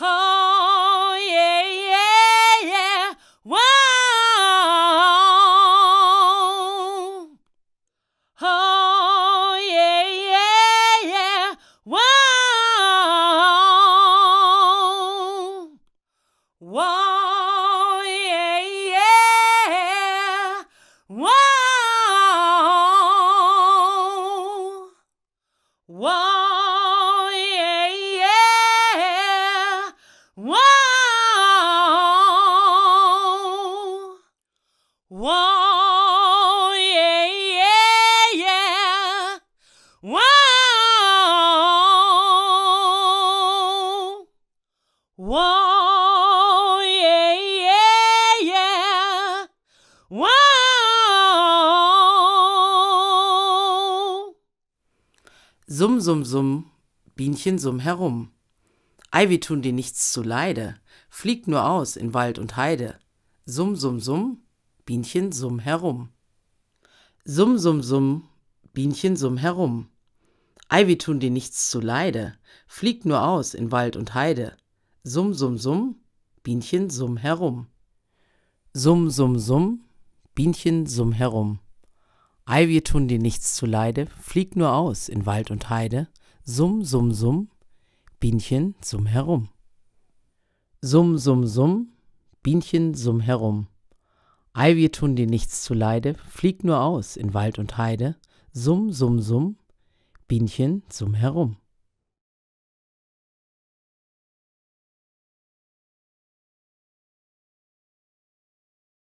Oh, yeah, yeah, yeah. Oh, yeah, yeah, yeah. Wow, yeah, yeah, yeah. Wow. Summ, summ, summ, Bienchen summ herum. Ivy tun dir nichts zu leide. Flieg nur aus in Wald und Heide. Summ, summ, summ, Bienchen summ herum. Summ, summ, summ, Bienchen summ herum. Ivy tun dir nichts zu leide. Flieg nur aus in Wald und Heide. Summ, summ, summ, Bienchen summ herum. Summ, summ, summ, Bienchen summ herum. Ei, wir tun dir nichts zuleide, flieg nur aus in Wald und Heide. Summ, summ, summ, Bienchen summ herum. Summ, summ, summ, Bienchen summ herum. Ei, wir tun dir nichts zuleide, flieg nur aus in Wald und Heide. Summ, summ, summ, Bienchen summ herum.